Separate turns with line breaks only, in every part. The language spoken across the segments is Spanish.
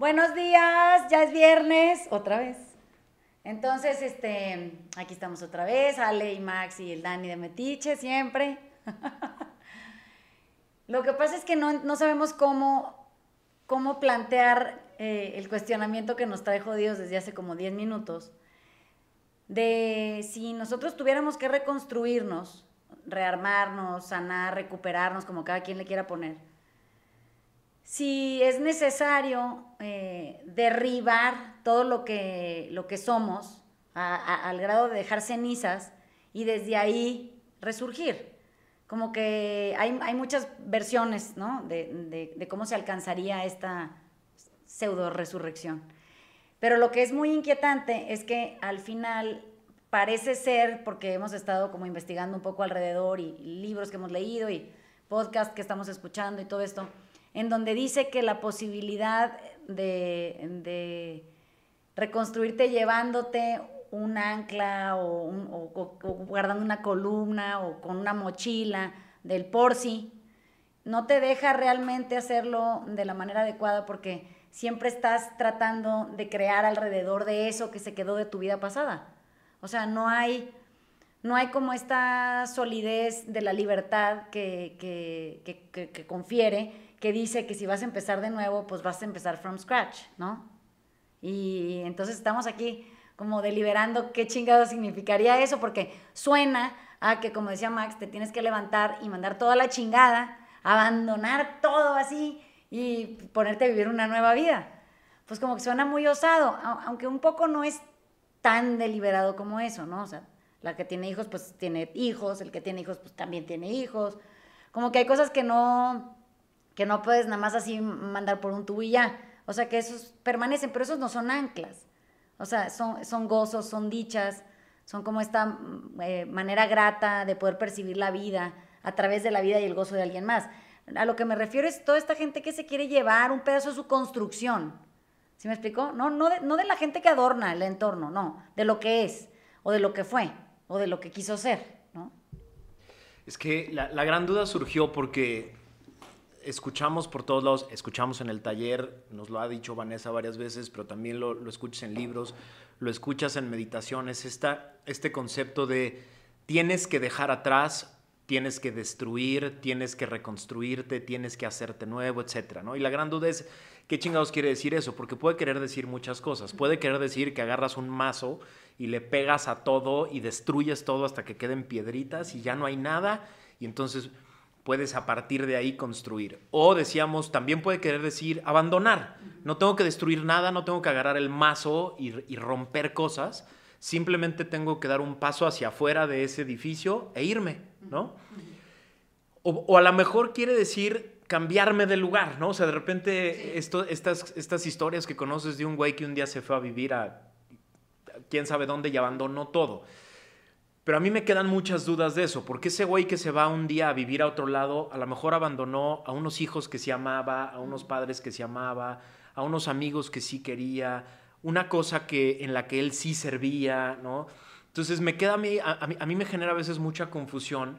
Buenos días, ya es viernes, otra vez. Entonces, este, aquí estamos otra vez, Ale y Max y el Dani de Metiche, siempre. Lo que pasa es que no, sabemos cómo, cómo plantear eh, el cuestionamiento que nos trae jodidos desde hace como 10 minutos, de si nosotros tuviéramos que reconstruirnos, rearmarnos, sanar, recuperarnos, como cada quien le quiera poner si es necesario eh, derribar todo lo que, somos al grado de dejar cenizas y desde ahí resurgir. Como que hay, muchas versiones ¿no? de, cómo se alcanzaría esta pseudo resurrección. Pero lo que es muy inquietante es que al final parece ser, porque hemos estado como investigando un poco alrededor y, y libros que hemos leído y podcasts que estamos escuchando y todo esto, en donde dice que la posibilidad de, reconstruirte llevándote un ancla o, guardando una columna o con una mochila del por si, no te deja realmente hacerlo de la manera adecuada porque siempre estás tratando de crear alrededor de eso que se quedó de tu vida pasada. O sea, no hay no hay como esta solidez de la libertad que, confiere, que dice que si vas a empezar de nuevo, pues vas a empezar from scratch, ¿no? Y entonces estamos aquí como deliberando qué chingado significaría eso, porque suena a que, como decía Max, te tienes que levantar y mandar toda la chingada, abandonar todo así y ponerte a vivir una nueva vida. Pues como que suena muy osado, aunque un poco no es tan deliberado como eso, ¿no? O sea, la que tiene hijos, pues tiene hijos, el que tiene hijos, pues también tiene hijos. Como que hay cosas que no, que no puedes nada más así mandar por un tubo y ya. O sea, que esos permanecen, pero esos no son anclas. O sea, son, son gozos, son dichas, son como esta mm, eh, manera grata de poder percibir la vida a través de la vida y el gozo de alguien más. A lo que me refiero es toda esta gente que se quiere llevar un pedazo de su construcción. ¿Sí me explicó? No, no no de la gente que adorna el entorno, no, de lo que es o de lo que fue o de lo que quiso ser, ¿no?
Es que la, gran duda surgió porque escuchamos por todos lados, escuchamos en el taller, nos lo ha dicho Vanessa varias veces, pero también lo, escuchas en libros, lo escuchas en meditaciones, este concepto de tienes que dejar atrás, tienes que destruir, tienes que reconstruirte, tienes que hacerte nuevo, etc. ¿no? Y la gran duda es, ¿Qué chingados quiere decir eso? Porque puede querer decir muchas cosas. Puede querer decir que agarras un mazo y le pegas a todo y destruyes todo hasta que queden piedritas y ya no hay nada. Y entonces puedes a partir de ahí construir. O decíamos, también puede querer decir abandonar. No tengo que destruir nada, no tengo que agarrar el mazo y, romper cosas. Simplemente tengo que dar un paso hacia afuera de ese edificio e irme, ¿no? o a lo mejor quiere decir cambiarme de lugar, ¿no? O sea, de repente estas, historias que conoces de un güey que un día se fue a vivir a, quién sabe dónde y abandonó todo. Pero a mí me quedan muchas dudas de eso, porque ese güey que se va un día a vivir a otro lado, a lo mejor abandonó a unos hijos que se amaba, a unos padres que se amaba, a unos amigos que sí quería, una cosa que, en la que él sí servía, ¿no? Entonces me queda a mí me genera a veces mucha confusión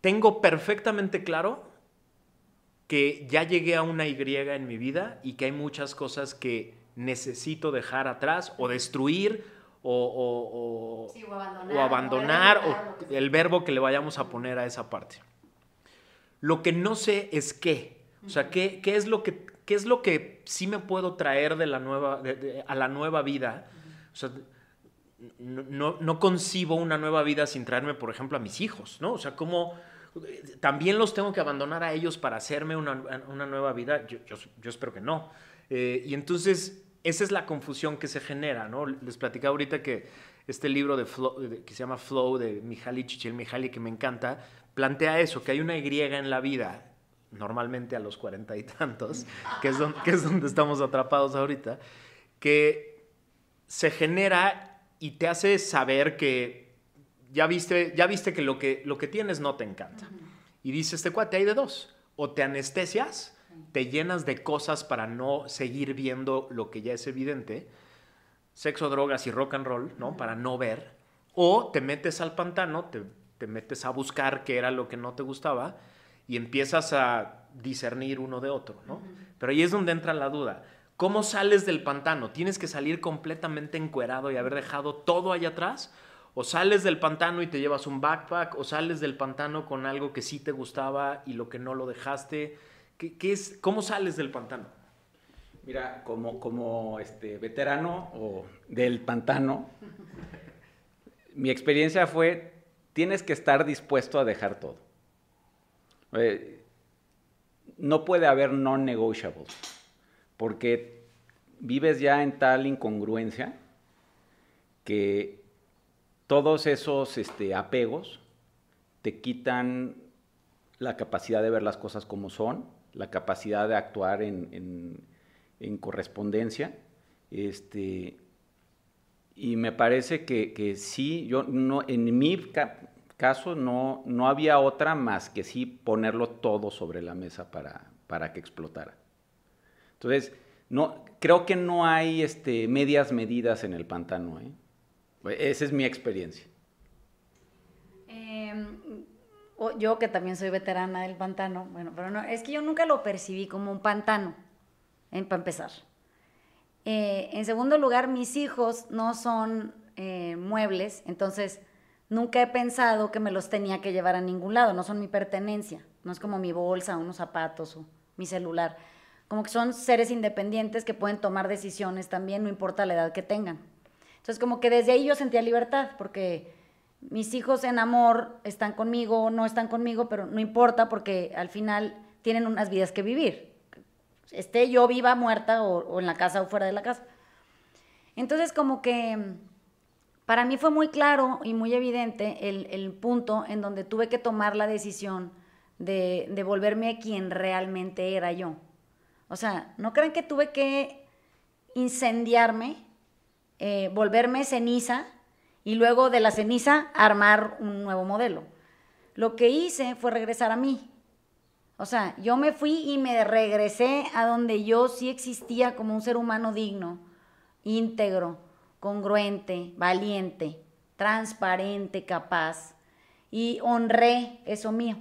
tengo perfectamente claro que ya llegué a una Y en mi vida y que hay muchas cosas que necesito dejar atrás o destruir o,
o, abandonar, o,
el verbo que le vayamos a poner a esa parte. Lo que no sé es qué. O sea, qué, qué es, lo que, es lo que sí me puedo traer de la nueva, a la nueva vida. O sea, no, no, concibo una nueva vida sin traerme, por ejemplo, a mis hijos, ¿no? O sea, ¿cómo también los tengo que abandonar a ellos para hacerme una, una nueva vida? Yo, yo, espero que no. Eh, y entonces, esa es la confusión que se genera, ¿no? Les platicaba ahorita que este libro de, que se llama Flow de Mihaly Mijali que me encanta, plantea eso, que hay una Y en la vida, normalmente a los cuarenta y tantos, que es, que es donde estamos atrapados ahorita, que se genera y te hace saber que ya viste, ya viste que, lo que lo que tienes no te encanta. Y dices, este cuate, hay de dos. O te anestesias, te llenas de cosas para no seguir viendo lo que ya es evidente, sexo, drogas y rock and roll, ¿no? Para no ver. O te metes al pantano, te, metes a buscar qué era lo que no te gustaba y empiezas a discernir uno de otro, ¿no? Pero ahí es donde entra la duda. ¿Cómo sales del pantano? ¿Tienes que salir completamente encuerado y haber dejado todo allá atrás? ¿O sales del pantano y te llevas un backpack? ¿O sales del pantano con algo que sí te gustaba y lo que no lo dejaste? es, ¿Cómo sales
del pantano? Mira, como, este, veterano o del pantano, mi experiencia fue, tienes que estar dispuesto a dejar todo. Eh, no puede haber non-negotiables porque vives ya en tal incongruencia que todos esos este, apegos te quitan la capacidad de ver las cosas como son, la capacidad de actuar en, correspondencia. Este, y me parece que, sí, yo no, en mi caso no, no había otra más que sí ponerlo todo sobre la mesa para que explotara. Entonces, no, creo que no hay este, medias medidas en el pantano. ¿eh? Esa es mi experiencia.
Em, yo que también soy veterana del pantano, bueno, pero no, es que yo nunca lo percibí como un pantano, ¿eh? para empezar. Eh, en segundo lugar, mis hijos no son muebles, entonces nunca he pensado que me los tenía que llevar a ningún lado, no son mi pertenencia, no es como mi bolsa, unos zapatos o mi celular como que son seres independientes que pueden tomar decisiones también, no importa la edad que tengan. Entonces, como que desde ahí yo sentía libertad, porque mis hijos en amor están conmigo, no están conmigo, pero no importa porque al final tienen unas vidas que vivir. Esté yo viva, muerta o, en la casa o fuera de la casa. Entonces, como que para mí fue muy claro y muy evidente el, punto en donde tuve que tomar la decisión de, volverme a quien realmente era yo. O sea, no crean que tuve que incendiarme, eh, volverme ceniza y luego de la ceniza armar un nuevo modelo. Lo que hice fue regresar a mí. O sea, yo me fui y me regresé a donde yo sí existía como un ser humano digno, íntegro, congruente, valiente, transparente, capaz. Y honré eso mío.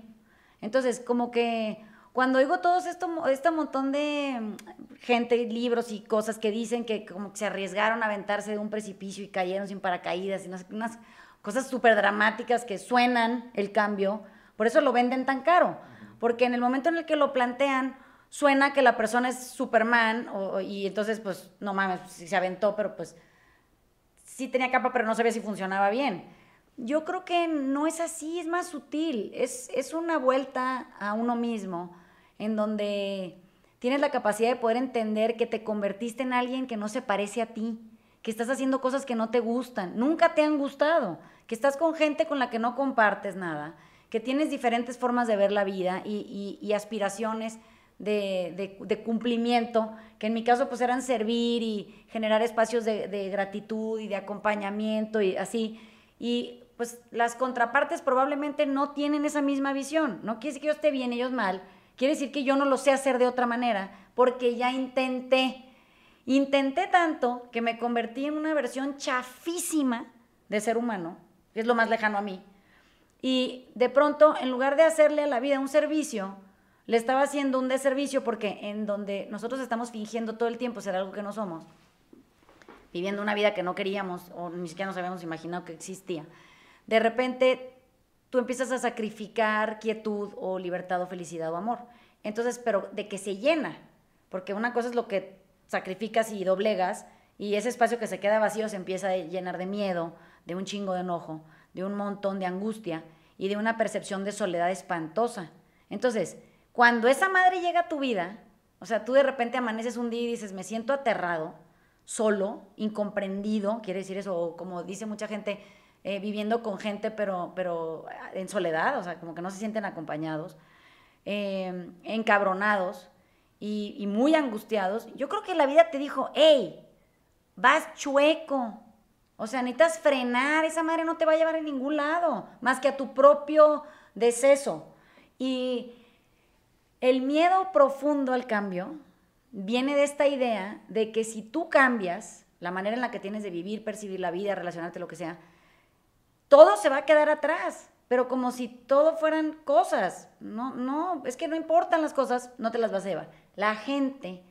Entonces, como que cuando oigo todo esto, este montón de mm, gente, libros y cosas que dicen que como que se arriesgaron a aventarse de un precipicio y cayeron sin paracaídas, y unas, cosas súper dramáticas que suenan el cambio, por eso lo venden tan caro, porque en el momento en el que lo plantean, suena que la persona es Superman y entonces pues no mames, se aventó, pero pues sí tenía capa, pero no sabía si funcionaba bien. Yo creo que no es así, es más sutil, es, es una vuelta a uno mismo en donde tienes la capacidad de poder entender que te convertiste en alguien que no se parece a ti, que estás haciendo cosas que no te gustan, nunca te han gustado, que estás con gente con la que no compartes nada, que tienes diferentes formas de ver la vida y, aspiraciones de, cumplimiento, que en mi caso pues eran servir y generar espacios de, gratitud y de acompañamiento y así. Y pues las contrapartes probablemente no tienen esa misma visión. No quiere que yo esté bien, ellos mal, Quiere decir que yo no lo sé hacer de otra manera, porque ya intenté. Intenté tanto que me convertí en una versión chafísima de ser humano, que es lo más lejano a mí. Y de pronto, en lugar de hacerle a la vida un servicio, le estaba haciendo un deservicio porque en donde nosotros estamos fingiendo todo el tiempo ser algo que no somos, viviendo una vida que no queríamos o ni siquiera nos habíamos imaginado que existía, de repente tú empiezas a sacrificar quietud o libertad o felicidad o amor. Entonces, pero de que se llena, porque una cosa es lo que sacrificas y doblegas, y ese espacio que se queda vacío se empieza a llenar de miedo, de un chingo de enojo, de un montón de angustia y de una percepción de soledad espantosa. Entonces, cuando esa madre llega a tu vida, o sea, tú de repente amaneces un día y dices, me siento aterrado, solo, incomprendido, quiere decir eso, o como dice mucha gente, eh, viviendo con gente, pero, pero eh, en soledad, o sea, como que no se sienten acompañados, eh, encabronados y, y, muy angustiados. Yo creo que la vida te dijo, hey, vas chueco. O sea, necesitas frenar, esa madre no te va a llevar a ningún lado, más que a tu propio deceso. Y el miedo profundo al cambio viene de esta idea de que si tú cambias la manera en la que tienes de vivir, percibir la vida, relacionarte, lo que sea, todo se va a quedar atrás, pero como si todo fueran cosas. No, no, es que no importan las cosas, no te las vas a llevar. La gente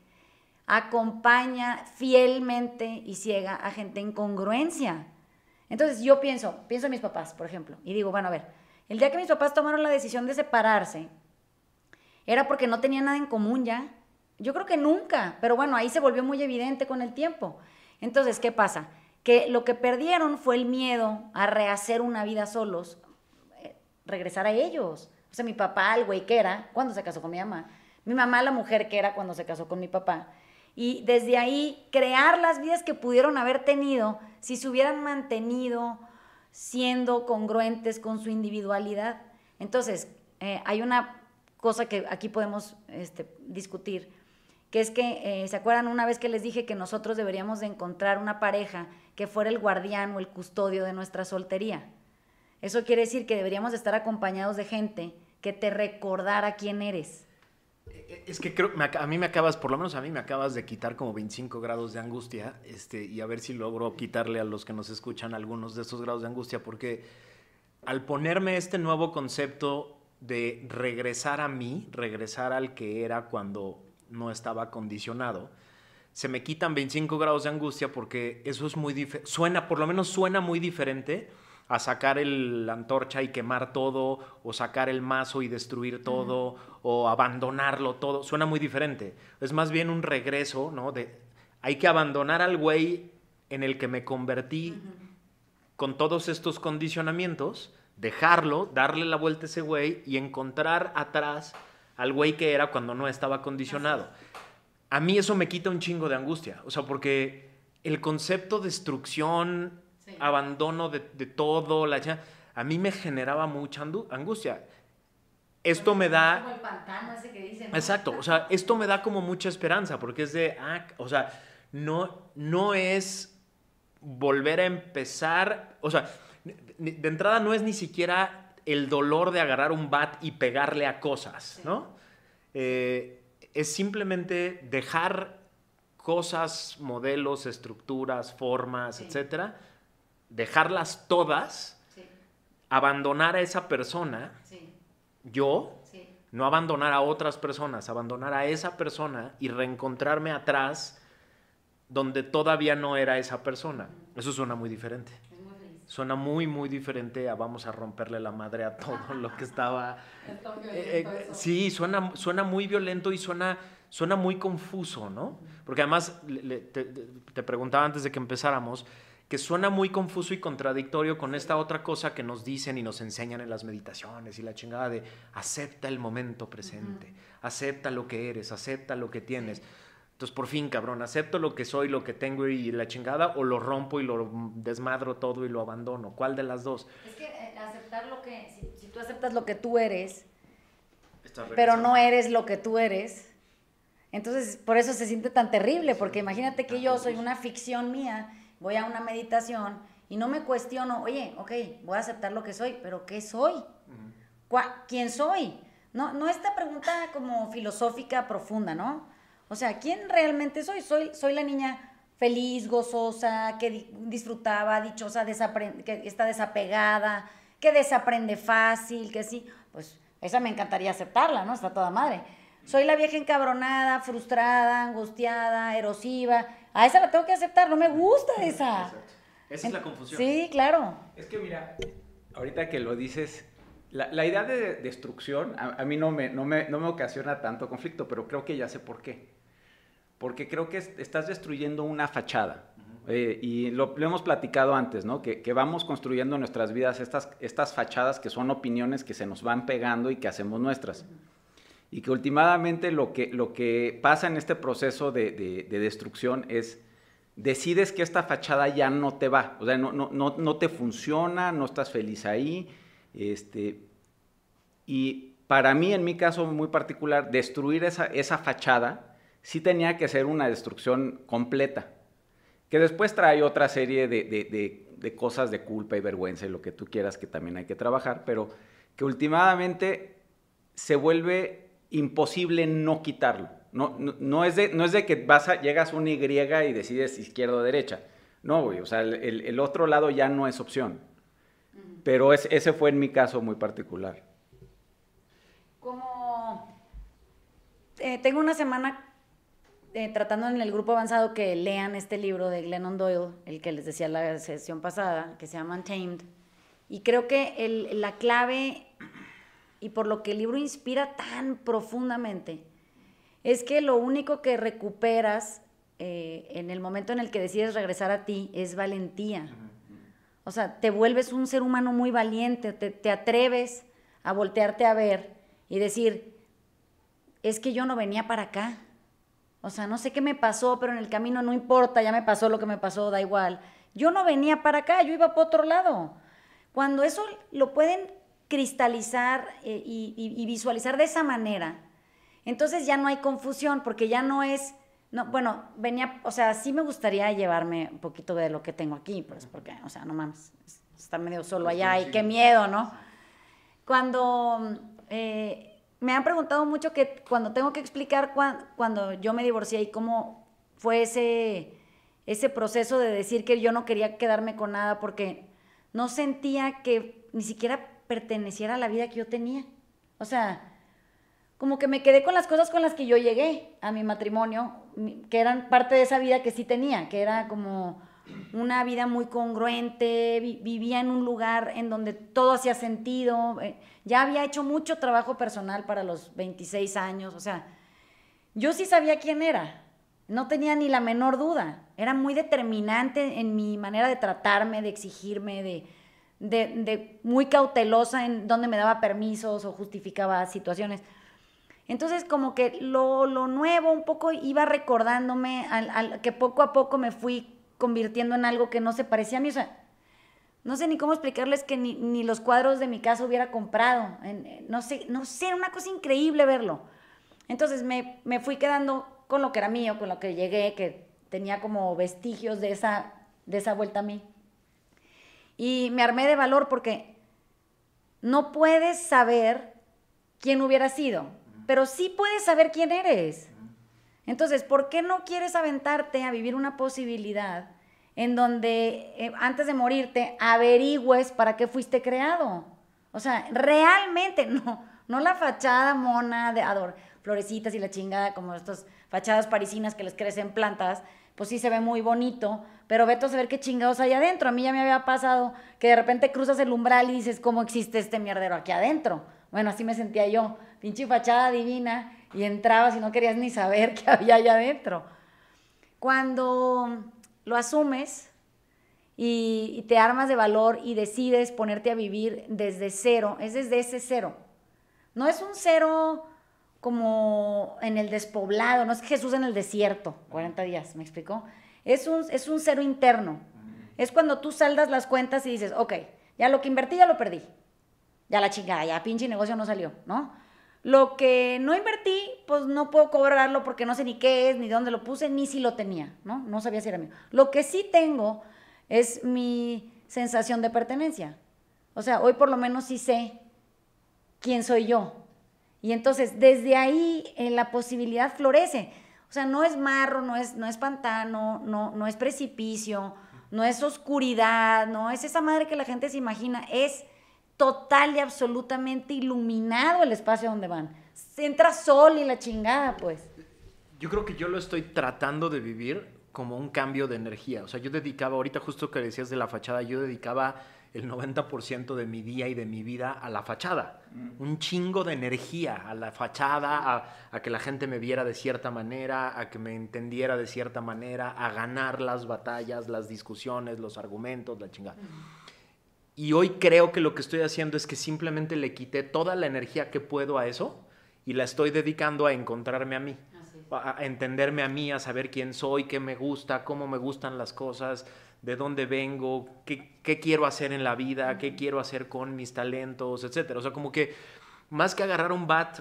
acompaña fielmente y ciega a gente en congruencia. Entonces yo pienso, pienso en mis papás, por ejemplo, y digo, bueno, a ver, el día que mis papás tomaron la decisión de separarse, era porque no tenían nada en común ya. Yo creo que nunca, pero bueno, ahí se volvió muy evidente con el tiempo. Entonces, ¿qué pasa? que lo que perdieron fue el miedo a rehacer una vida solos, eh, regresar a ellos. O sea, mi papá, el güey que era, cuando se casó con mi mamá, mi mamá, la mujer que era cuando se casó con mi papá, y desde ahí crear las vidas que pudieron haber tenido si se hubieran mantenido siendo congruentes con su individualidad. Entonces, eh, hay una cosa que aquí podemos este, discutir, que es que, eh, ¿se acuerdan una vez que les dije que nosotros deberíamos de encontrar una pareja que fuera el guardián o el custodio de nuestra soltería. Eso quiere decir que deberíamos estar acompañados de gente que te recordara quién eres.
E-, e-, es que creo, a mí me acabas, por lo menos a mí me acabas de quitar como 25 grados de angustia, este, y a ver si logro quitarle a los que nos escuchan algunos de esos grados de angustia, porque al ponerme este nuevo concepto de regresar a mí, regresar al que era cuando no estaba condicionado, se me quitan 25 grados de angustia porque eso es muy diferente, suena, por lo menos suena muy diferente a sacar la antorcha y quemar todo, o sacar el mazo y destruir todo, o abandonarlo todo, suena muy diferente. Es más bien un regreso, ¿no? De, hay que abandonar al güey en el que me convertí con todos estos condicionamientos, dejarlo, darle la vuelta a ese güey y encontrar atrás al güey que era cuando no estaba condicionado a mí eso me quita un chingo de angustia. O sea, porque el concepto destrucción, abandono de, todo, la a mí me generaba mucha angustia. Esto me da... Como
el pantano ese que dicen.
Exacto, o sea, esto me da como mucha esperanza, porque es de, ah, o sea, no, no es volver a empezar, o sea, de entrada no es ni siquiera el dolor de agarrar un bat y pegarle a cosas, ¿no? Eh, es simplemente dejar cosas, modelos, estructuras, formas, etcétera, dejarlas todas, abandonar a esa persona, yo, no abandonar a otras personas, abandonar a esa persona y reencontrarme atrás donde todavía no era esa persona. Eso suena muy diferente suena muy, muy diferente a vamos a romperle la madre a todo lo que estaba. Eh, eh, sí, suena, suena muy violento y suena, suena muy confuso, ¿no? Porque además, te, preguntaba antes de que empezáramos, que suena muy confuso y contradictorio con esta otra cosa que nos dicen y nos enseñan en las meditaciones y la chingada de acepta el momento presente, acepta lo que eres, acepta lo que tienes. Entonces, por fin, cabrón, acepto lo que soy, lo que tengo y la chingada, o lo rompo y lo desmadro todo y lo abandono. ¿Cuál de las dos?
Es que eh, aceptar lo que, si, tú aceptas lo que tú eres, pero no eres lo que tú eres, entonces por eso se siente tan terrible, porque imagínate que yo soy una ficción mía, voy a una meditación y no me cuestiono, oye, ok, voy a aceptar lo que soy, pero ¿qué soy? ¿Quién soy? No, no esta pregunta como filosófica profunda, ¿no? O sea, ¿quién realmente soy? Soy, soy la niña feliz, gozosa, que disfrutaba, dichosa, que está desapegada, que desaprende fácil, que sí. Pues esa me encantaría aceptarla, ¿no? Está toda madre. Soy la vieja encabronada, frustrada, angustiada, erosiva. A esa la tengo que aceptar, no me gusta esa.
Esa es la confusión. Sí, claro. Es que mira, ahorita que lo dices, la, idea de destrucción a, mí no me, no, me, no me ocasiona tanto conflicto, pero creo que ya sé por qué porque creo que estás destruyendo una fachada. Eh, y lo, hemos platicado antes, ¿no? Que, vamos construyendo en nuestras vidas estas, estas fachadas que son opiniones que se nos van pegando y que hacemos nuestras. Y que últimamente lo que, lo que pasa en este proceso de, de, de destrucción es decides que esta fachada ya no te va, o sea, no, no, no, no te funciona, no estás feliz ahí. Este, y para mí, en mi caso muy particular, destruir esa, esa fachada sí tenía que ser una destrucción completa, que después trae otra serie de, cosas de culpa y vergüenza y lo que tú quieras que también hay que trabajar, pero que últimamente se vuelve imposible no quitarlo. No, no, es, de, no es de que vas llegas a una Y y decides izquierda o derecha. No, güey, o sea, el, otro lado ya no es opción. Pero ese fue en mi caso muy particular.
Como eh, tengo una semana eh, tratando en el grupo avanzado que lean este libro de Glennon Doyle, el que les decía la sesión pasada, que se llama Untamed. Y creo que la clave y por lo que el libro inspira tan profundamente es que lo único que recuperas eh, en el momento en el que decides regresar a ti es valentía. O sea, te vuelves un ser humano muy valiente, te, te atreves a voltearte a ver y decir, es que yo no venía para acá. O sea, no sé qué me pasó, pero en el camino no importa, ya me pasó lo que me pasó, da igual. Yo no venía para acá, yo iba para otro lado. Cuando eso lo pueden cristalizar eh, y, visualizar de esa manera, entonces ya no hay confusión, porque ya no es, no, bueno, venía, o sea, sí me gustaría llevarme un poquito de lo que tengo aquí, es pues, porque, o sea, no mames, está medio solo allá y qué miedo, ¿no? Cuando eh, me han preguntado mucho que cuando tengo que explicar cuando yo me divorcié y cómo fue ese, ese proceso de decir que yo no quería quedarme con nada porque no sentía que ni siquiera perteneciera a la vida que yo tenía. O sea, como que me quedé con las cosas con las que yo llegué a mi matrimonio, que eran parte de esa vida que sí tenía, que era como una vida muy congruente, vivía en un lugar en donde todo hacía sentido, eh, ya había hecho mucho trabajo personal para los 26 años, o sea, yo sí sabía quién era, no tenía ni la menor duda, era muy determinante en mi manera de tratarme, de exigirme, de, muy cautelosa en donde me daba permisos o justificaba situaciones. Entonces como que lo, nuevo un poco iba recordándome, que poco a poco me fui convirtiendo en algo que no se parecía a mí. O sea, no sé ni cómo explicarles que ni, los cuadros de mi casa hubiera comprado. Eh, no sé, no sé, una cosa increíble verlo. Entonces me, me fui quedando con lo que era mío, con lo que llegué, que tenía como vestigios de esa, de esa vuelta a mí. Y me armé de valor porque no puedes saber quién hubiera sido, pero sí puedes saber quién eres. Entonces, ¿por qué no quieres aventarte a vivir una posibilidad en donde eh, antes de morirte averigües para qué fuiste creado? O sea, realmente no, no la fachada mona de ador, florecitas y la chingada como estas fachadas parisinas que les crecen plantas, pues sí se ve muy bonito, pero vete a saber qué chingados hay adentro. A mí ya me había pasado que de repente cruzas el umbral y dices, ¿cómo existe este mierdero aquí adentro? Bueno, así me sentía yo, pinche fachada divina, y entrabas y no querías ni saber qué había allá adentro. Cuando lo asumes y, te armas de valor y decides ponerte a vivir desde cero, es desde ese cero. No es un cero como en el despoblado, no es Jesús en el desierto, 40 días, ¿me explicó? Es un, es un cero interno. Es cuando tú saldas las cuentas y dices, ok, ya lo que invertí ya lo perdí. Ya la chingada, ya pinche negocio no salió, ¿no? Lo que no invertí, pues no puedo cobrarlo porque no sé ni qué es, ni dónde lo puse, ni si lo tenía, ¿no? No sabía si era mío. Lo que sí tengo es mi sensación de pertenencia. O sea, hoy por lo menos sí sé quién soy yo. Y entonces, desde ahí eh, la posibilidad florece. O sea, no es marro, no es, no es pantano, no, no es precipicio, no es oscuridad, no es esa madre que la gente se imagina, es total y absolutamente iluminado el espacio donde van. entra sol y la chingada, pues.
Yo creo que yo lo estoy tratando de vivir como un cambio de energía. O sea, yo dedicaba, ahorita justo que decías de la fachada, yo dedicaba el 90% de mi día y de mi vida a la fachada. Mm. Un chingo de energía a la fachada, a, a, que la gente me viera de cierta manera, a que me entendiera de cierta manera, a ganar las batallas, las discusiones, los argumentos, la chingada. Mm. Y hoy creo que lo que estoy haciendo es que simplemente le quité toda la energía que puedo a eso y la estoy dedicando a encontrarme a mí, a entenderme a mí, a saber quién soy, qué me gusta, cómo me gustan las cosas, de dónde vengo, qué, quiero hacer en la vida, qué quiero hacer con mis talentos, etc. O sea, como que más que agarrar un bat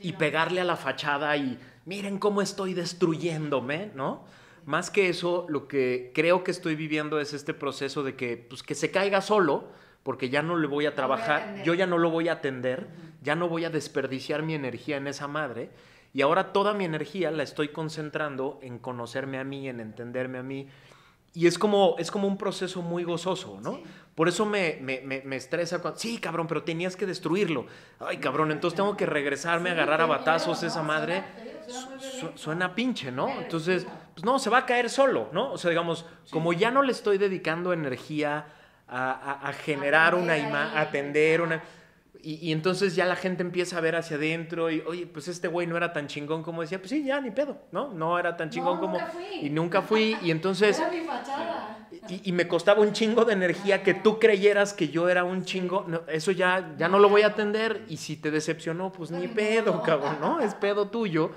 y pegarle a la fachada y miren cómo estoy destruyéndome, ¿no? Más que eso, lo que creo que estoy viviendo es este proceso de que, pues, que se caiga solo, porque ya no le voy a trabajar, yo ya no lo voy a atender, ya no voy a desperdiciar mi energía en esa madre. Y ahora toda mi energía la estoy concentrando en conocerme a mí, en entenderme a mí y es como, es como un proceso muy gozoso, ¿no? Por eso me, estresa cuando... Sí, cabrón, pero tenías que destruirlo. Ay, cabrón, entonces tengo que regresarme a agarrar a batazos esa madre. suena pinche, ¿no? Entonces, pues no, se va a caer solo, ¿no? O sea, digamos, como ya no le estoy dedicando energía a, a generar una imagen, a atender una... Y, entonces ya la gente empieza a ver hacia adentro y, oye, pues este güey no era tan chingón como decía, pues sí, ya ni pedo, ¿no? No era tan chingón como... Nunca fui. Y nunca fui. Y entonces... Y, me costaba un chingo de energía que tú creyeras que yo era un chingo. eso ya, ya no lo voy a atender. Y si te decepcionó, pues ni pedo, cabrón, ¿no? Es pedo tuyo.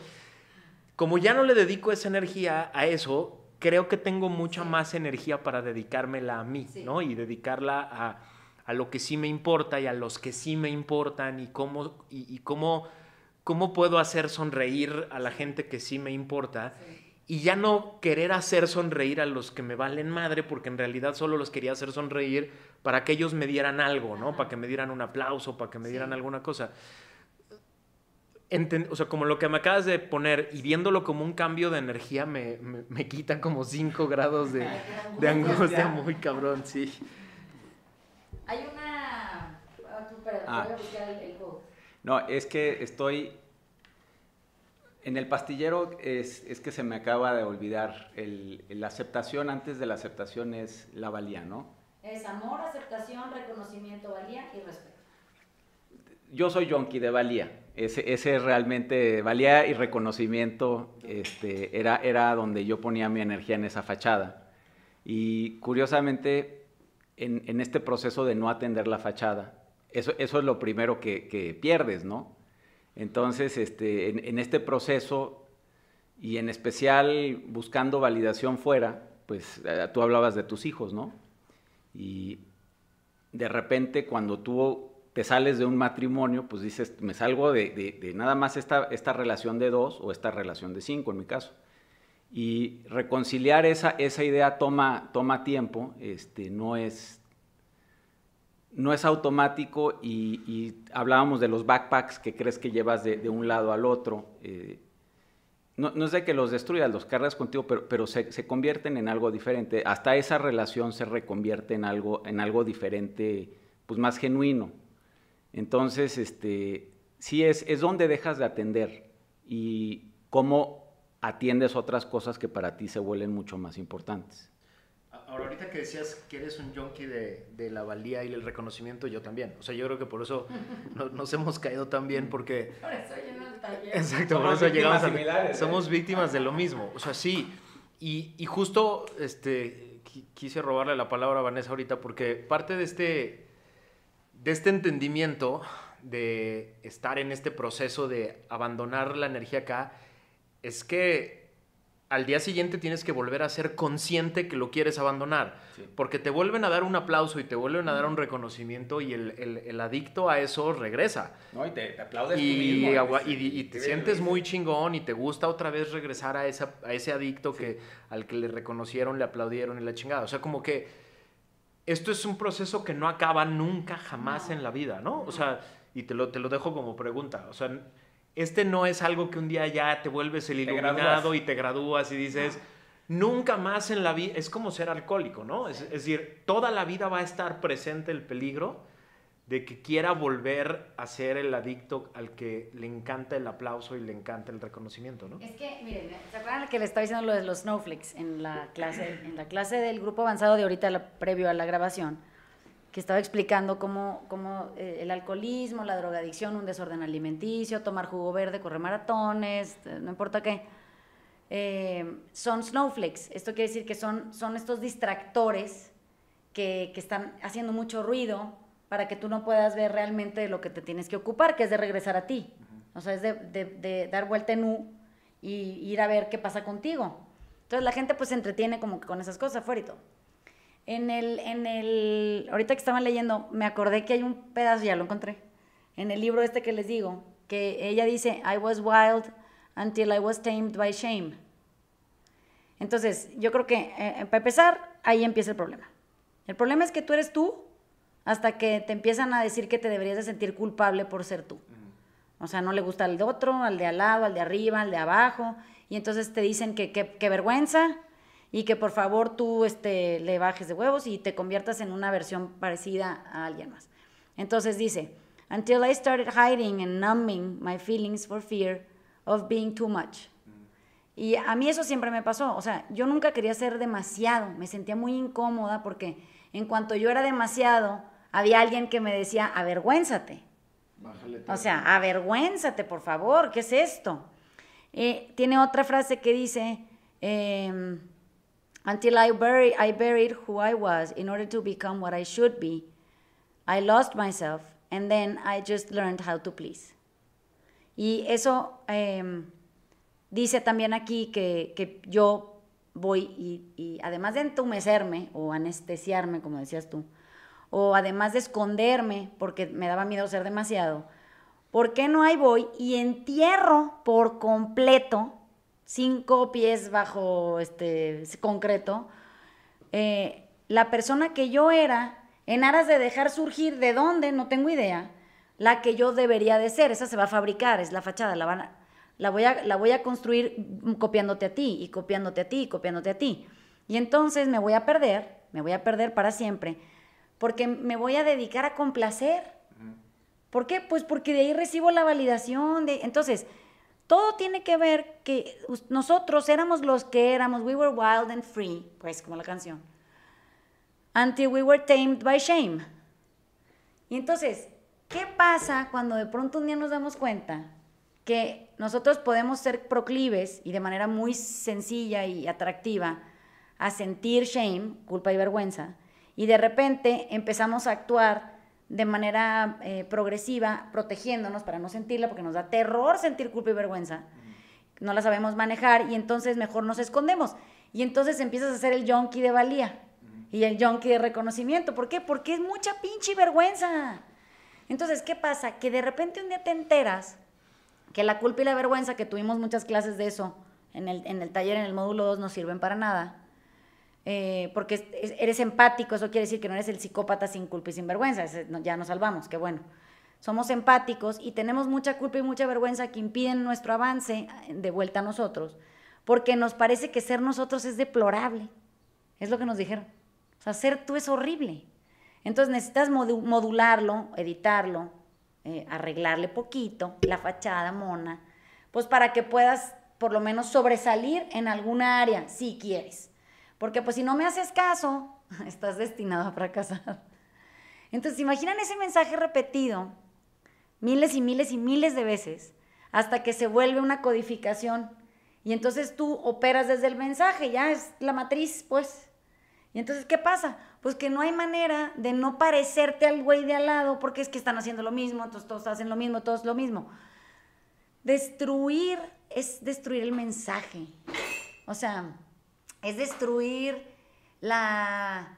Como ya no le dedico esa energía a eso, creo que tengo mucha más energía para dedicármela a mí, ¿no? Y dedicarla a a lo que sí me importa y a los que sí me importan y cómo, y, cómo, cómo puedo hacer sonreír a la gente que sí me importa. Y ya no querer hacer sonreír a los que me valen madre, porque en realidad solo los quería hacer sonreír para que ellos me dieran algo, ¿no? Para que me dieran un aplauso, para que me dieran alguna cosa. o sea, como lo que me acabas de poner y viéndolo como un cambio de energía me, me, quita como 5 grados de, de angustia muy cabrón,
sí.
Hay una... Ah, ah.
No, es que estoy... En el pastillero es, que se me acaba de olvidar. la aceptación, antes de la aceptación es la valía, ¿no?
Es amor, aceptación, reconocimiento, valía y respeto.
Yo soy yonki de valía. Ese, ese, realmente valía y reconocimiento este, era, era donde yo ponía mi energía en esa fachada. Y curiosamente, en, este proceso de no atender la fachada. Eso, eso es lo primero que, pierdes, ¿no? Entonces, este, en, este proceso, y en especial buscando validación fuera, pues eh, tú hablabas de tus hijos, ¿no? Y de repente cuando tú te sales de un matrimonio, pues dices, me salgo de, nada más esta, esta relación de dos o esta relación de cinco, en mi caso y reconciliar esa, esa idea toma, toma tiempo, este, no, es, no es automático y, hablábamos de los backpacks que crees que llevas de, un lado al otro. Eh, no, no, es de que los destruyas, los cargas contigo, pero, pero se, se, convierten en algo diferente. Hasta esa relación se reconvierte en algo, en algo diferente, pues más genuino. Entonces, este, sí es, es donde dejas de atender y cómo atiendes otras cosas que para ti se vuelven mucho más importantes.
Ahora, ahorita que decías que eres un junkie de, la valía y el reconocimiento, yo también. O sea, yo creo que por eso nos, hemos caído tan bien, porque... Por eso el taller. Exacto, por eso llegamos a... Somos ¿eh? víctimas de lo mismo. O sea, sí. Y, justo este, quise robarle la palabra a Vanessa ahorita, porque parte de este, de este entendimiento de estar en este proceso de abandonar la energía acá es que al día siguiente tienes que volver a ser consciente que lo quieres abandonar, porque te vuelven a dar un aplauso y te vuelven a dar un reconocimiento y el, adicto a eso regresa.
No, y te, aplaudes. Y, te sientes
muy chingón y te gusta otra vez regresar a, esa, ese adicto que, al que le reconocieron, le aplaudieron y la chingada. O sea, como que esto es un proceso que no acaba nunca, jamás en la vida, ¿no? O sea, y te lo, te lo dejo como pregunta. O sea este no es algo que un día ya te vuelves el iluminado y te gradúas y dices, nunca más en la vida, es como ser alcohólico, ¿no? Es, decir, toda la vida va a estar presente el peligro de que quiera volver a ser el adicto al que le encanta el aplauso y le encanta el reconocimiento, ¿no? Es
que, miren, ¿se acuerdan que le estaba diciendo lo de los snowflakes en la clase, en la clase del grupo avanzado de ahorita previo a la grabación? que estaba explicando cómo, cómo eh, el alcoholismo, la drogadicción, un desorden alimenticio, tomar jugo verde, correr maratones, eh, no importa qué, eh, son snowflakes. Esto quiere decir que son, son estos distractores que, que, están haciendo mucho ruido para que tú no puedas ver realmente lo que te tienes que ocupar, que es de regresar a ti. O sea, es de, de, dar vuelta en U y ir a ver qué pasa contigo. Entonces la gente pues se entretiene como que con esas cosas afuera y todo. En el, en el, ahorita que estaban leyendo, me acordé que hay un pedazo, ya lo encontré, en el libro este que les digo, que ella dice, I was wild until I was tamed by shame. Entonces, yo creo que eh, eh, para empezar, ahí empieza el problema. El problema es que tú eres tú hasta que te empiezan a decir que te deberías de sentir culpable por ser tú. O sea, no le gusta al de otro, al de al lado, al de arriba, al de abajo. Y entonces te dicen que qué vergüenza, y que por favor tú este, le bajes de huevos y te conviertas en una versión parecida a alguien más. Entonces dice, until I started hiding and numbing my feelings for fear of being too much. Y a mí eso siempre me pasó, o sea, yo nunca quería ser demasiado, me sentía muy incómoda porque en cuanto yo era demasiado, había alguien que me decía, avergüénzate. o sea, avergüénzate, por favor, ¿qué es esto? Eh, tiene otra frase que dice, em, Until I, I buried who I was in order to become what I should be, I lost myself and then I just learned how to please. Y eso em, dice también aquí que, yo voy y, y, además de entumecerme o anestesiarme, como decías tú, o además de esconderme porque me daba miedo ser demasiado, ¿por qué no ahí voy y entierro por completo cinco pies bajo este concreto, eh, la persona que yo era, en aras de dejar surgir de dónde, no tengo idea, la que yo debería de ser, esa se va a fabricar, es la fachada, la, van la, voy, a, la voy a construir copiándote a ti y copiándote a ti y copiándote a ti. Y entonces me voy a perder, me voy a perder para siempre, porque me voy a dedicar a complacer. ¿Por qué? Pues porque de ahí recibo la validación. De... Entonces, todo tiene que ver que nosotros éramos los que éramos, we were wild and free, pues como la canción, until we were tamed by shame. Y entonces, ¿qué pasa cuando de pronto un día nos damos cuenta que nosotros podemos ser proclives y de manera muy sencilla y atractiva a sentir shame, culpa y vergüenza, y de repente empezamos a actuar de manera eh, progresiva, protegiéndonos para no sentirla, porque nos da terror sentir culpa y vergüenza. No la sabemos manejar y entonces mejor nos escondemos. Y entonces empiezas a ser el yonki de valía y el yonki de reconocimiento. ¿Por qué? Porque es mucha pinche vergüenza. Entonces, ¿qué pasa? Que de repente un día te enteras que la culpa y la vergüenza, que tuvimos muchas clases de eso en el, en el taller, en el módulo 2, no sirven para nada. Eh, porque eres empático, eso quiere decir que no eres el psicópata sin culpa y sin vergüenza, ya nos salvamos, que bueno. Somos empáticos y tenemos mucha culpa y mucha vergüenza que impiden nuestro avance de vuelta a nosotros, porque nos parece que ser nosotros es deplorable, es lo que nos dijeron. O sea, ser tú es horrible. Entonces necesitas modularlo, editarlo, eh, arreglarle poquito la fachada mona, pues para que puedas por lo menos sobresalir en alguna área, si quieres. Porque pues si no me haces caso, estás destinado a fracasar. Entonces, imaginan ese mensaje repetido miles y miles y miles de veces hasta que se vuelve una codificación. Y entonces tú operas desde el mensaje, ya es la matriz, pues. Y entonces, ¿qué pasa? Pues que no hay manera de no parecerte al güey de al lado, porque es que están haciendo lo mismo, entonces todos hacen lo mismo, todos lo mismo. Destruir es destruir el mensaje. O sea, es destruir la,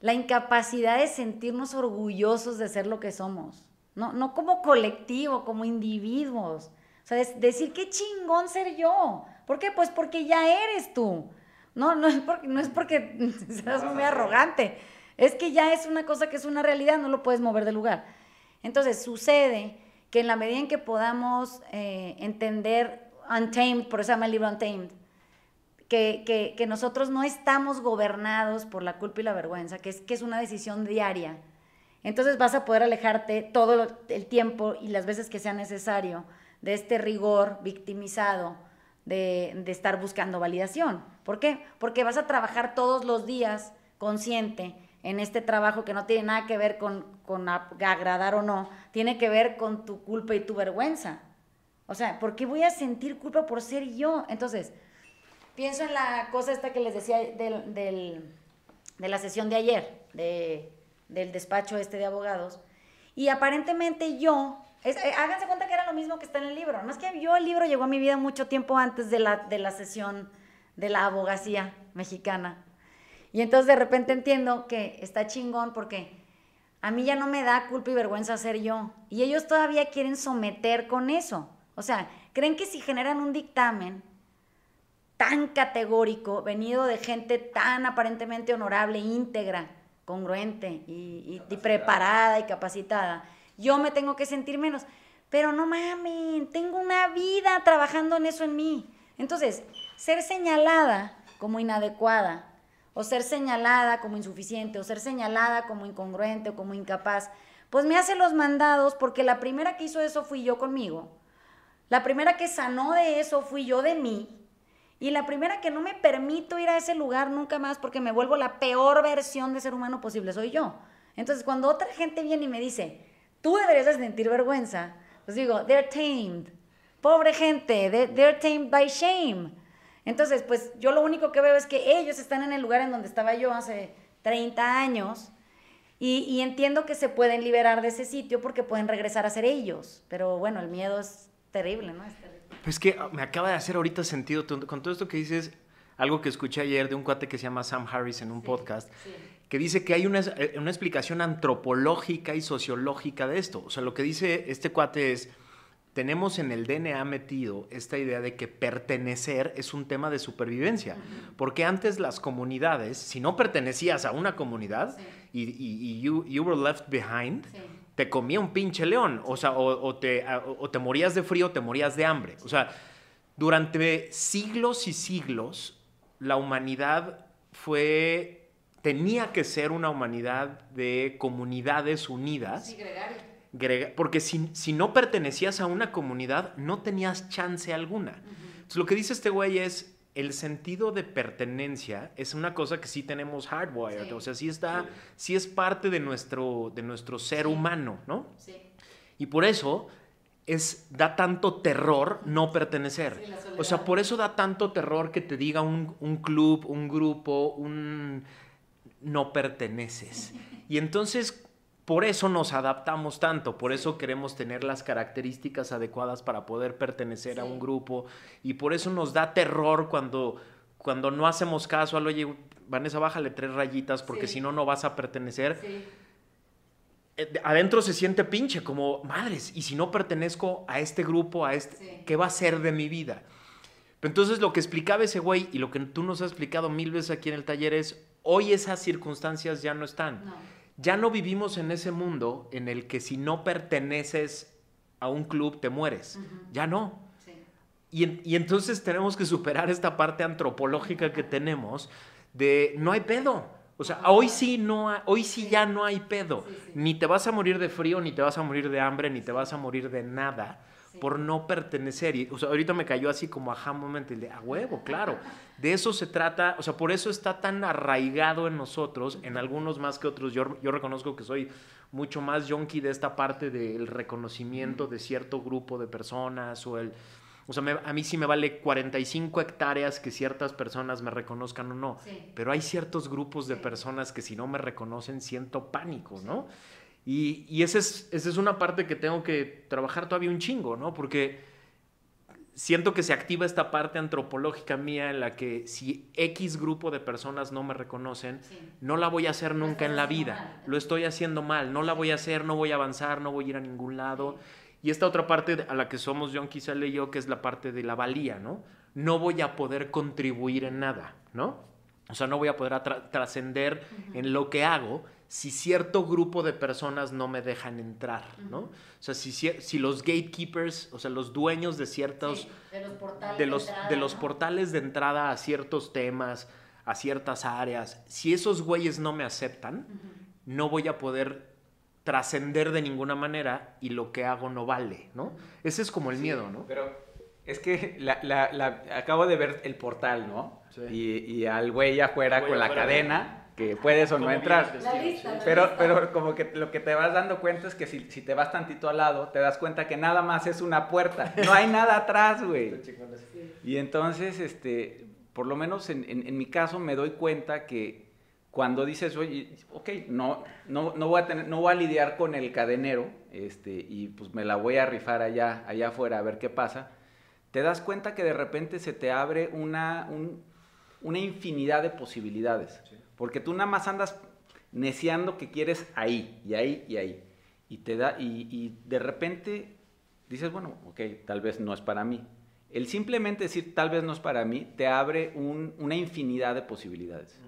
la incapacidad de sentirnos orgullosos de ser lo que somos, no, como colectivo, como individuos. O sea, es decir, qué chingón ser yo. ¿Por qué? Pues porque ya eres tú. No, no es porque, no es porque seas muy arrogante. Es que ya es una cosa que es una realidad, no lo puedes mover del lugar. Entonces, sucede que en la medida en que podamos eh, entender Untamed, por eso se llama el libro Untamed, que, nosotros no estamos gobernados por la culpa y la vergüenza, que es, que es una decisión diaria. Entonces vas a poder alejarte todo el tiempo y las veces que sea necesario de este rigor victimizado de, estar buscando validación. ¿Por qué? Porque vas a trabajar todos los días consciente en este trabajo que no tiene nada que ver con, con agradar o no, tiene que ver con tu culpa y tu vergüenza. O sea, ¿por qué voy a sentir culpa por ser yo? Entonces, Pienso en la cosa esta que les decía del, de la sesión de ayer, de, del despacho este de abogados, y aparentemente yo, eh, háganse cuenta que era lo mismo que está en el libro, no es que yo el libro llegó a mi vida mucho tiempo antes de la, de la sesión de la abogacía mexicana. Y entonces de repente entiendo que está chingón porque a mí ya no me da culpa y vergüenza ser yo. Y ellos todavía quieren someter con eso. O sea, creen que si generan un dictamen tan categórico, venido de gente tan aparentemente honorable, íntegra, congruente y, preparada y capacitada, yo me tengo que sentir menos. Pero no mamen, tengo una vida trabajando en eso en mí. Entonces, ser señalada como inadecuada, o ser señalada como insuficiente, o ser señalada como incongruente o como incapaz, pues me hace los mandados porque la primera que hizo eso fui yo conmigo. La primera que sanó de eso fui yo de mí. Y la primera que no me permito ir a ese lugar nunca más porque me vuelvo la peor versión de ser humano posible soy yo. Entonces, cuando otra gente viene y me dice, tú deberías sentir vergüenza, pues digo, they're tamed. Pobre gente, they're, tamed by shame. Entonces, pues yo lo único que veo es que ellos están en el lugar en donde estaba yo hace 30 años y, y entiendo que se pueden liberar de ese sitio porque pueden regresar a ser ellos. Pero bueno, el miedo es terrible, ¿no? Es terrible.
Pues que ah, me acaba de hacer ahorita sentido con todo esto que dices, algo que escuché ayer de un cuate que se llama Sam Harris en un podcast, que dice que hay eh, una, explicación antropológica y sociológica de esto. O sea, lo que dice este cuate es, tenemos en el DNA metido esta idea de que pertenecer es un tema de supervivencia, porque antes las comunidades, si no pertenecías a una comunidad y, you, were left behind, te comía un pinche león, o sea, o, te, morías de frío, o te morías de hambre. O sea, durante siglos y siglos, la humanidad fue, tenía que ser una humanidad de comunidades unidas. Sí, porque si, no pertenecías a una comunidad, no tenías chance alguna. lo que dice este güey es, el sentido de pertenencia es una cosa que sí tenemos hardwired, o sea, sí está, sí. es parte de nuestro, de nuestro ser humano, ¿no? Sí. Y por eso es, da tanto terror no pertenecer. o sea, por eso da tanto terror que te diga un club, un grupo, un no perteneces. Y entonces por eso nos adaptamos tanto, por eso queremos tener las características adecuadas para poder pertenecer a un grupo y por eso nos da terror cuando, cuando no hacemos caso al, oye, Vanessa, bájale tres rayitas porque si no, no vas a pertenecer. Eh, adentro se siente pinche, como, madres, y si no pertenezco a este grupo, a este, ¿qué va a ser de mi vida? Entonces lo que explicaba ese güey y lo que tú nos has explicado mil veces aquí en el taller es, hoy esas circunstancias ya no están ya no vivimos en ese mundo en el que si no perteneces a un club te mueres. Ya no. Y, entonces tenemos que superar esta parte antropológica que tenemos de no hay pedo. O sea, hoy sí, no hoy sí, ya no hay pedo. ni te vas a morir de frío, ni te vas a morir de hambre, ni te vas a morir de nada por no pertenecer. Y, ahorita me cayó así como a un momento, de a huevo, claro. De eso se trata, o sea, por eso está tan arraigado en nosotros, en algunos más que otros. Yo, yo reconozco que soy mucho más yonki de esta parte del reconocimiento de cierto grupo de personas o el... sea, a mí sí me vale 45 hectáreas que ciertas personas me reconozcan o no. Pero hay ciertos grupos de personas que si no me reconocen siento pánico, ¿no? Y, esa, es, una parte que tengo que trabajar todavía un chingo, ¿no? Porque siento que se activa esta parte antropológica mía en la que si X grupo de personas no me reconocen, no la voy a hacer nunca en la vida. Lo estoy haciendo mal, no la voy a hacer, no voy a avanzar, no voy a ir a ningún lado. Y esta otra parte a la que somos John Kisale y yo, que es la parte de la valía, ¿no? No voy a poder contribuir en nada, ¿no? O sea, no voy a poder trascender en lo que hago si cierto grupo de personas no me dejan entrar, ¿no? O sea, si, si, los gatekeepers, o sea, los dueños de ciertos... de los, portales de, los, entrada, portales de entrada a ciertos temas, a ciertas áreas, si esos güeyes no me aceptan, no voy a poder trascender de ninguna manera y lo que hago no vale, ¿no?
Ese es como el miedo, ¿no? Pero es que acabo de ver el portal, ¿no? Y, y, al güey afuera con la cadena que puedes o no entrar.
Pero, pero
como que lo que te vas dando cuenta es que si, te vas tantito al lado, te das cuenta que nada más es una puerta. No hay nada atrás, güey. Y entonces, este, por lo menos en, en, mi caso me doy cuenta que cuando dices, oye, ok, no, no, no, voy, a tener, no voy a lidiar con el cadenero este, y pues me la voy a rifar allá, allá afuera a ver qué pasa, te das cuenta que de repente se te abre una, una infinidad de posibilidades. Porque tú nada más andas neciando que quieres ahí, y ahí, y ahí. Y, te da, y, de repente dices, bueno, ok, tal vez no es para mí. El simplemente decir tal vez no es para mí te abre una infinidad de posibilidades.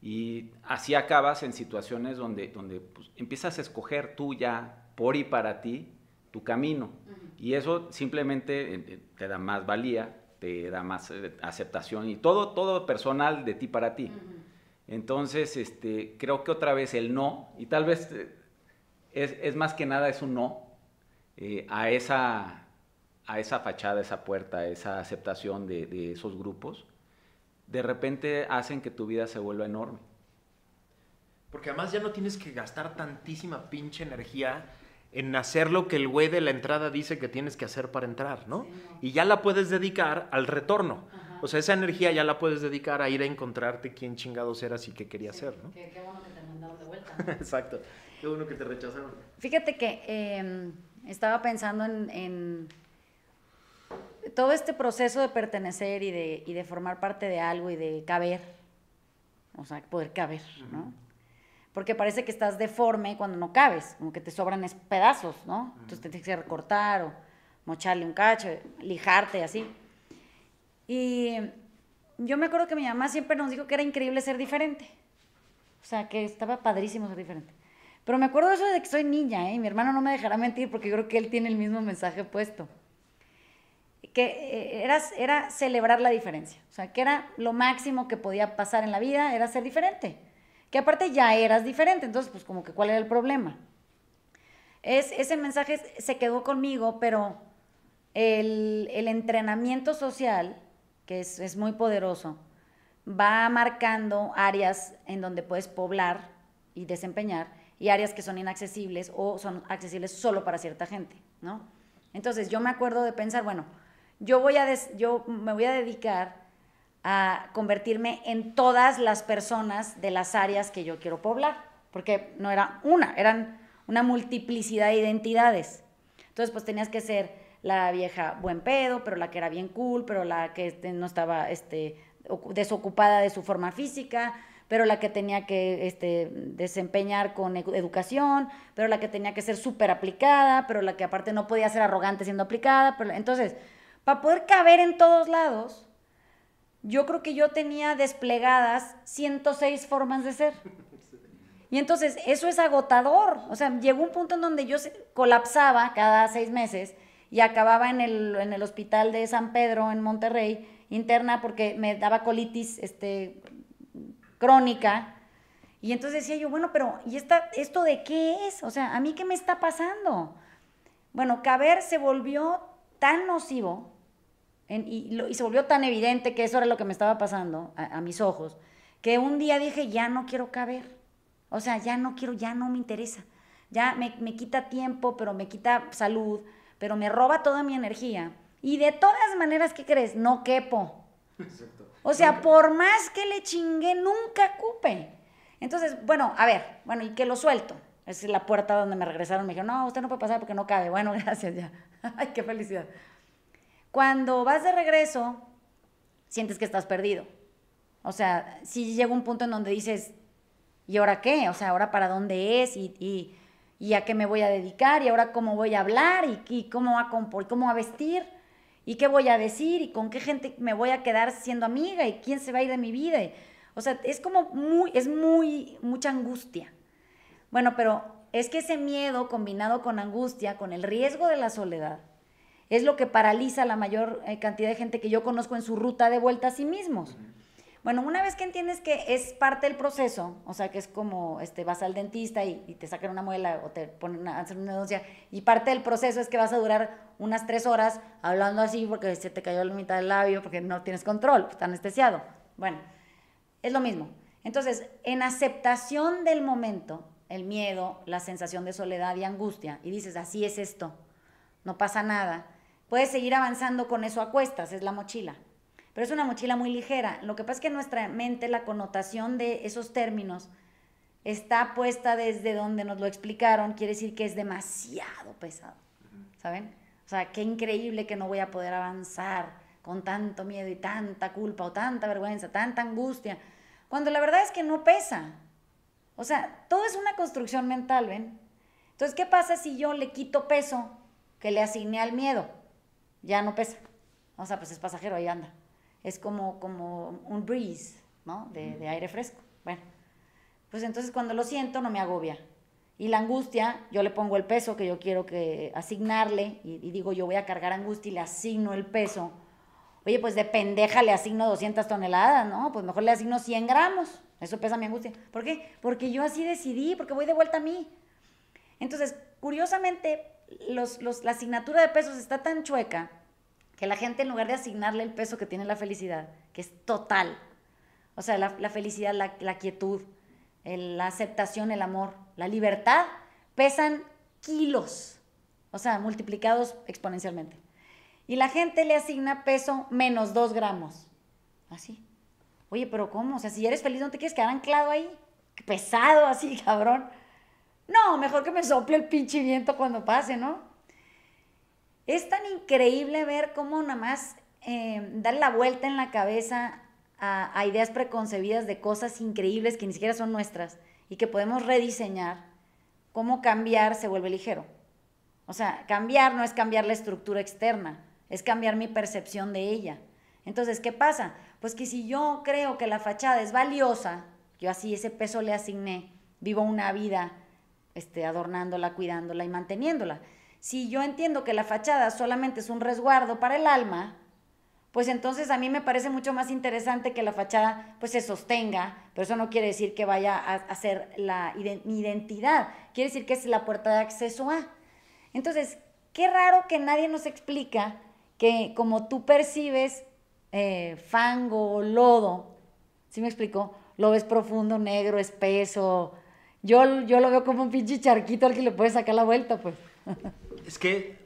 Y así acabas en situaciones donde, donde pues, empiezas a escoger tú ya, por y para ti, tu camino. Y eso simplemente eh, eh, te da más valía, te da más eh, aceptación y todo, todo personal de ti para ti. Entonces, este, creo que otra vez el no, y tal vez eh, es, más que nada es un no eh, a, esa, fachada, esa puerta, esa aceptación de, esos grupos, de repente hacen que tu vida se vuelva enorme. Porque
además ya no tienes que gastar tantísima pinche
energía en hacer lo que el güey de la entrada dice
que tienes que hacer para entrar, ¿no? Y ya la puedes dedicar al retorno. O sea, esa energía ya la puedes dedicar a ir a encontrarte quién chingados eras y qué querías ser, ¿no? Qué,
bueno que te mandaron de vuelta.
Exacto. Qué bueno que te rechazaron.
Fíjate que em, estaba pensando en, todo este proceso de pertenecer y de, formar parte de algo y de caber. O sea, poder caber, ¿no? Porque parece que estás deforme cuando no cabes, como que te sobran pedazos, ¿no? Entonces te tienes que recortar o mocharle un cacho, lijarte, y así. Y yo me acuerdo que mi mamá siempre nos dijo que era increíble ser diferente. O sea, que estaba padrísimo ser diferente. Pero me acuerdo eso de que soy niña, ¿eh? Mi hermano no me dejará mentir porque yo creo que él tiene el mismo mensaje puesto. Que eh, era, era celebrar la diferencia. O sea, que era lo máximo que podía pasar en la vida, era ser diferente. Que aparte ya eras diferente, entonces pues como que cuál era el problema. Es, ese mensaje se quedó conmigo, pero el, el entrenamiento social que es, muy poderoso, va marcando áreas en donde puedes poblar y desempeñar y áreas que son inaccesibles o son accesibles solo para cierta gente, Entonces yo me acuerdo de pensar, bueno, yo, voy a yo me voy a dedicar a convertirme en todas las personas de las áreas que yo quiero poblar, porque no era una, eran una multiplicidad de identidades. Entonces, pues tenías que ser la vieja buen pedo, pero la que era bien cool, pero la que este, no estaba este, desocupada de su forma física, pero la que tenía que este, desempeñar con educación, pero la que tenía que ser súper aplicada, pero la que aparte no podía ser arrogante siendo aplicada. entonces, para poder caber en todos lados, yo creo que yo tenía desplegadas 106 formas de ser. Y entonces eso es agotador. O sea, llegó un punto en donde yo colapsaba cada seis meses y acababa en el, hospital de San Pedro, en Monterrey, interna, porque me daba colitis este, crónica. Y entonces decía yo, bueno, pero ¿y esto de qué es? O sea, ¿a mí qué me está pasando? Bueno, caber se volvió tan nocivo y, se volvió tan evidente que eso era lo que me estaba pasando a, mis ojos, que un día dije, ya no quiero caber. O sea, ya no quiero, ya no me interesa. Ya me, me quita tiempo, pero me quita salud, pero me roba toda mi energía. Y de todas maneras, ¿qué crees? No quepo. O sea, por más que le chingue, nunca cupe. Entonces, bueno, a ver, bueno, y que lo suelto. es la puerta donde me regresaron. Me dijeron, no, usted no puede pasar porque no cabe. Bueno, gracias ya. Ay, qué felicidad. Cuando vas de regreso, sientes que estás perdido. O sea, si llega un punto en donde dices, ¿y ahora qué? O sea, ¿ahora para dónde es? y y a qué me voy a dedicar y ahora cómo voy a hablar y, cómo a cómo a vestir y qué voy a decir y con qué gente me voy a quedar siendo amiga y quién se va a ir de mi vida. o sea, es como muy, es muy, mucha angustia. Bueno, pero es que ese miedo combinado con angustia, con el riesgo de la soledad, es lo que paraliza a la mayor eh, cantidad de gente que yo conozco en su ruta de vuelta a sí mismos. Bueno, una vez que entiendes que es parte del proceso, o sea, que es como este, vas al dentista y, te sacan una muela o te ponen a hacer una denuncia, y parte del proceso es que vas a durar unas tres horas hablando así porque se te cayó la mitad del labio, porque no tienes control, está anestesiado. Bueno, es lo mismo. Entonces, en aceptación del momento, el miedo, la sensación de soledad y angustia, y dices, así es esto, no pasa nada, puedes seguir avanzando con eso a cuestas, es la mochila pero es una mochila muy ligera. Lo que pasa es que nuestra mente la connotación de esos términos está puesta desde donde nos lo explicaron, quiere decir que es demasiado pesado, ¿saben? O sea, qué increíble que no voy a poder avanzar con tanto miedo y tanta culpa o tanta vergüenza, tanta angustia, cuando la verdad es que no pesa. O sea, todo es una construcción mental, ¿ven? Entonces, ¿qué pasa si yo le quito peso que le asigné al miedo? Ya no pesa. O sea, pues es pasajero, ahí anda es como, como un breeze, ¿no? De, aire fresco. Bueno, pues entonces cuando lo siento no me agobia. Y la angustia, yo le pongo el peso que yo quiero que asignarle y, digo, yo voy a cargar angustia y le asigno el peso. Oye, pues de pendeja le asigno 200 toneladas, ¿no? Pues mejor le asigno 100 gramos. Eso pesa mi angustia. ¿Por qué? Porque yo así decidí, porque voy de vuelta a mí. Entonces, curiosamente, la asignatura de pesos está tan chueca que la gente en lugar de asignarle el peso que tiene la felicidad, que es total, o sea, la, felicidad, la, quietud, la aceptación, el amor, la libertad, pesan kilos, o sea, multiplicados exponencialmente. Y la gente le asigna peso menos dos gramos, así. Oye, pero ¿cómo? O sea, si eres feliz, ¿no te quieres quedar anclado ahí? Pesado así, cabrón. No, mejor que me sople el pinche viento cuando pase, ¿no? Es tan increíble ver cómo nada más eh, dar la vuelta en la cabeza a, ideas preconcebidas de cosas increíbles que ni siquiera son nuestras y que podemos rediseñar, cómo cambiar se vuelve ligero. O sea, cambiar no es cambiar la estructura externa, es cambiar mi percepción de ella. Entonces, ¿qué pasa? Pues que si yo creo que la fachada es valiosa, yo así ese peso le asigné, vivo una vida este, adornándola, cuidándola y manteniéndola si yo entiendo que la fachada solamente es un resguardo para el alma, pues entonces a mí me parece mucho más interesante que la fachada pues se sostenga, pero eso no quiere decir que vaya a, ser la, mi identidad, quiere decir que es la puerta de acceso a. Entonces, qué raro que nadie nos explica que como tú percibes eh, fango o lodo, ¿sí me explico? Lo ves profundo, negro, espeso. Yo, yo lo veo como un pinche charquito al que le puedes sacar la vuelta, pues.
Es que,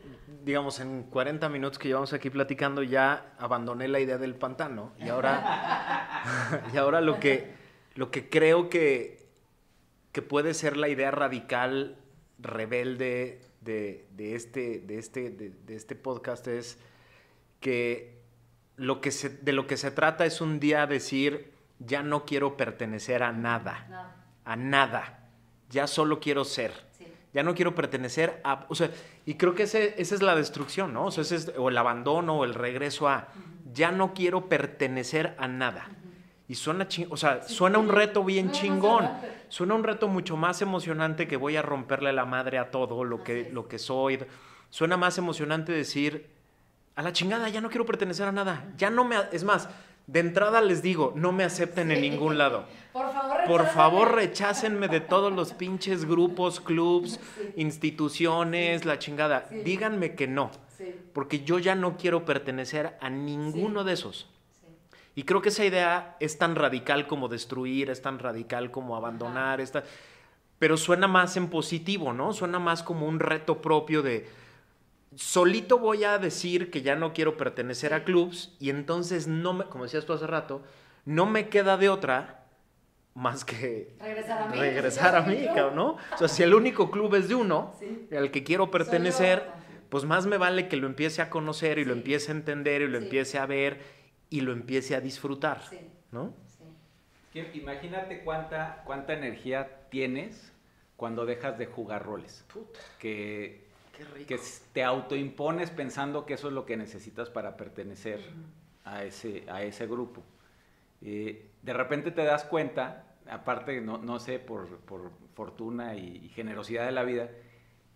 digamos, en 40 minutos que llevamos aquí platicando ya abandoné la idea del pantano y ahora, y ahora lo, que, lo que creo que, que puede ser la idea radical, rebelde de, este, de, este, de, este podcast es que, lo que de lo que se trata es un día decir, ya no quiero pertenecer a nada, a nada, ya solo quiero ser ya no quiero pertenecer a... O sea, y creo que ese, esa es la destrucción, ¿no? O sea, ese es el abandono o el regreso a, ya no quiero pertenecer a nada. Y suena, o sea, suena un reto bien chingón. suena un reto mucho más emocionante que voy a romperle la madre a todo lo que, lo que soy. Suena más emocionante decir, a la chingada, ya no quiero pertenecer a nada. Ya no me... Es más, de entrada les digo, no me acepten en ningún lado. Por favor, rechácenme. Por favor, rechácenme de todos los pinches grupos, clubs, instituciones, la chingada. Díganme que no. Porque yo ya no quiero pertenecer a ninguno de esos. Y creo que esa idea es tan radical como destruir, es tan radical como abandonar, esta... pero suena más en positivo, ¿no? Suena más como un reto propio de solito voy a decir que ya no quiero pertenecer a clubs y entonces no me, como decías tú hace rato, no me queda de otra más que
regresar a mí,
¿no? O sea, si el único club es de uno, al que quiero pertenecer, pues más me vale que lo empiece a conocer y lo empiece a entender y lo empiece a ver y lo empiece a disfrutar,
¿no? Imagínate cuánta, cuánta energía tienes cuando dejas de jugar roles. Que que te autoimpones pensando que eso es lo que necesitas para pertenecer a, ese, a ese grupo. Eh, de repente te das cuenta, aparte, no, no sé, por, fortuna y, generosidad de la vida,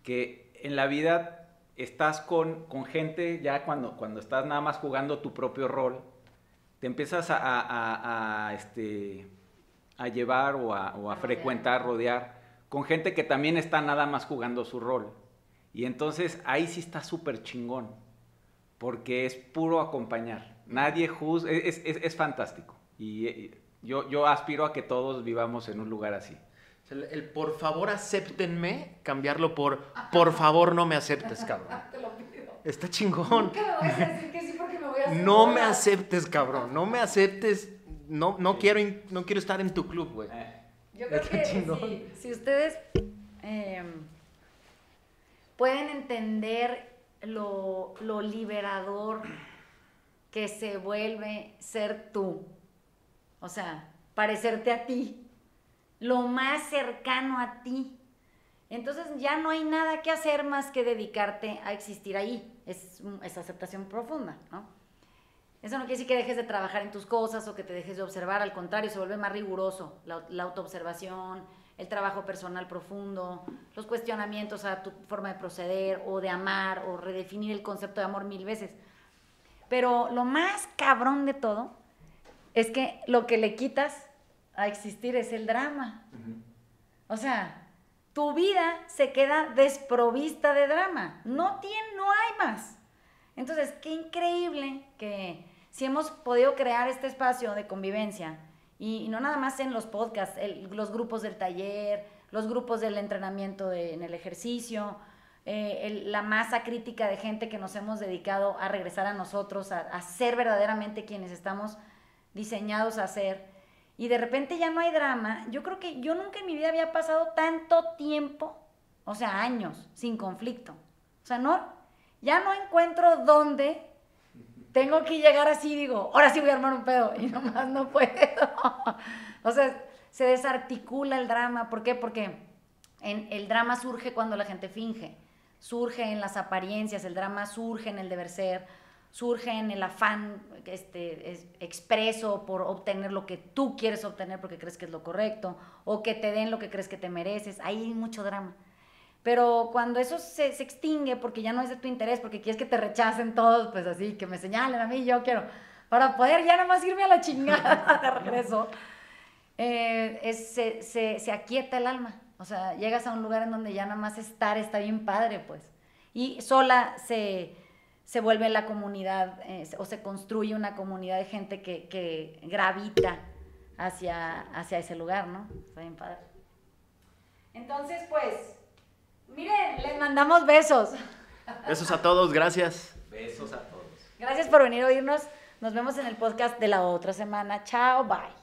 que en la vida estás con, con gente, ya cuando, cuando estás nada más jugando tu propio rol, te empiezas a, a, a, este, llevar o a, frecuentar, rodear, con gente que también está nada más jugando su rol. Y entonces ahí sí está súper chingón, porque es puro acompañar. Nadie juzga, es, fantástico. Y, eh, yo, yo, aspiro a que todos vivamos en un lugar así. El,
por favor acéptenme, cambiarlo por
por favor no me aceptes, cabrón. Te lo pido. Está
chingón. me a No me aceptes, cabrón. No me aceptes. No, no, quiero, no quiero estar en tu club, güey. Eh. Yo creo Está que
si, ustedes. Em, pueden entender lo, liberador que se vuelve ser tú. O sea, parecerte a ti, lo más cercano a ti. Entonces ya no hay nada que hacer más que dedicarte a existir ahí. Es, aceptación profunda, ¿no? Eso no quiere decir que dejes de trabajar en tus cosas o que te dejes de observar, al contrario, se vuelve más riguroso la, la autoobservación, el trabajo personal profundo, los cuestionamientos a tu forma de proceder o de amar o redefinir el concepto de amor mil veces. Pero lo más cabrón de todo es que lo que le quitas a existir es el drama. O sea, tu vida se queda desprovista de drama. No tiene, no hay más. Entonces, qué increíble que si hemos podido crear este espacio de convivencia, y, no nada más en los podcasts, los grupos del taller, los grupos del entrenamiento en el ejercicio, eh, la masa crítica de gente que nos hemos dedicado a regresar a nosotros, a, a ser verdaderamente quienes estamos diseñados a ser. Y de repente ya no hay drama. Yo creo que yo nunca en mi vida había pasado tanto tiempo, o sea, años, sin conflicto. O sea, no, ya no encuentro dónde tengo que llegar así, digo, ahora sí voy a armar un pedo y nomás no puedo. o sea, se desarticula el drama. ¿Por qué? Porque en, el drama surge cuando la gente finge, surge en las apariencias, el drama surge en el deber ser, surge en el afán este, es, expreso por obtener lo que tú quieres obtener porque crees que es lo correcto o que te den lo que crees que te mereces. Ahí hay mucho drama. Pero cuando eso se, extingue porque ya no es de tu interés, porque quieres que te rechacen todos, pues así, que me señalen a mí, yo quiero, para poder ya más irme a la chingada de regreso, eh, se, se, aquieta el alma. O sea, llegas a un lugar en donde ya nada más estar está bien padre, pues. Y sola se, vuelve la comunidad, eh, o se construye una comunidad de gente que, gravita hacia, hacia ese lugar, ¿no? Está bien padre. Entonces, pues Miren, les mandamos besos.
Besos a todos, gracias.
Besos a todos.
Gracias por venir a oírnos. Nos vemos en el podcast de la otra semana. Chao, bye.